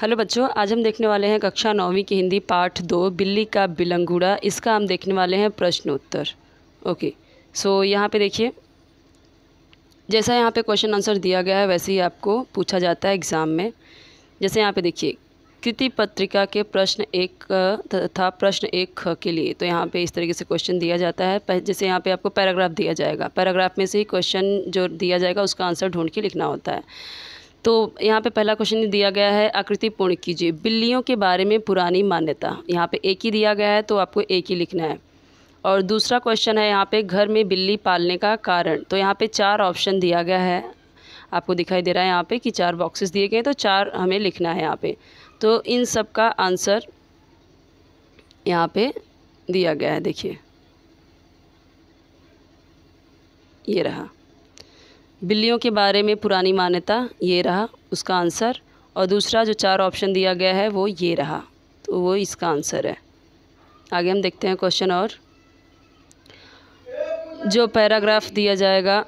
hello बच्चों आज हम देखने वाले हैं कक्षा नौवीं की हिंदी पाठ दो बिल्ली का बिलंगूड़ा इसका हम देखने वाले हैं प्रश्न उत्तर ओके सो यहाँ पे देखिए जैसा यहाँ पे क्वेश्चन आंसर दिया गया है वैसे ही आपको पूछा जाता है एग्ज़ाम में जैसे यहाँ पे देखिए कृति पत्रिका के प्रश्न एक तथा प्रश्न एक के लिए तो यहाँ पे इस तरीके से क्वेश्चन दिया जाता है जैसे यहाँ पे आपको पैराग्राफ दिया जाएगा पैराग्राफ में से ही क्वेश्चन जो दिया जाएगा उसका आंसर ढूंढ के लिखना होता है तो यहाँ पे पहला क्वेश्चन दिया गया है आकृति पूर्ण कीजिए बिल्लियों के बारे में पुरानी मान्यता यहाँ पे एक ही दिया गया है तो आपको एक ही लिखना है और दूसरा क्वेश्चन है यहाँ पे घर में बिल्ली पालने का कारण तो यहाँ पे चार ऑप्शन दिया गया है आपको दिखाई दे रहा है यहाँ पे कि चार बॉक्सेस दिए गए तो चार हमें लिखना है यहाँ पर तो इन सब का आंसर यहाँ पर दिया गया है देखिए ये रहा बिल्लियों के बारे में पुरानी मान्यता ये रहा उसका आंसर और दूसरा जो चार ऑप्शन दिया गया है वो ये रहा तो वो इसका आंसर है आगे हम देखते हैं क्वेश्चन और जो पैराग्राफ दिया जाएगा